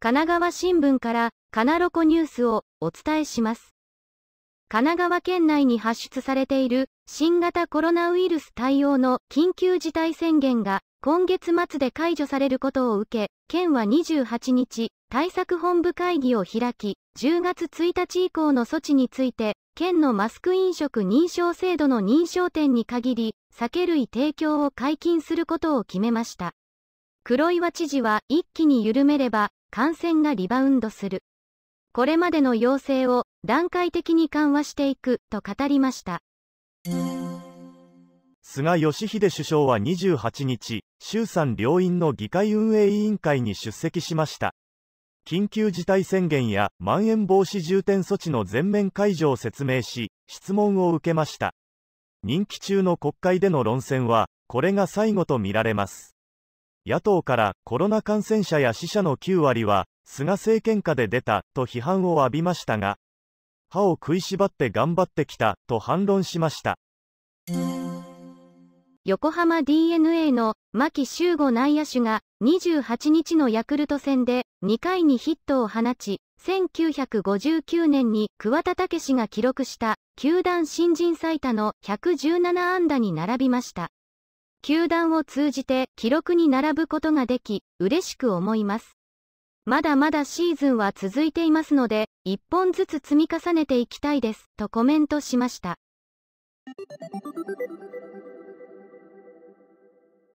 神奈川新聞からカナロコニュースをお伝えします。神奈川県内に発出されている新型コロナウイルス対応の緊急事態宣言が今月末で解除されることを受け、県は28日、対策本部会議を開き、10月1日以降の措置について県のマスク飲食認証制度の認証店に限り、酒類提供を解禁することを決めました。黒岩知事は一気に緩めれば、感染がリバウンドする。これまでの要請を段階的に緩和していくと語りました。菅義偉首相は28日、衆参両院の議会運営委員会に出席しました。緊急事態宣言やまん延防止重点措置の全面解除を説明し質問を受けました任期中の国会での論戦はこれが最後とみられます野党からコロナ感染者や死者の9割は菅政権下で出たと批判を浴びましたが歯を食いしばって頑張ってきたと反論しました。横浜 DNA の牧修吾内野手が28日のヤクルト戦で2回にヒットを放ち、1959年に桑田武史が記録した球団新人最多の117安打に並びました。球団を通じて記録に並ぶことができ、嬉しく思います。まだまだシーズンは続いていますので、一本ずつ積み重ねていきたいです、とコメントしました。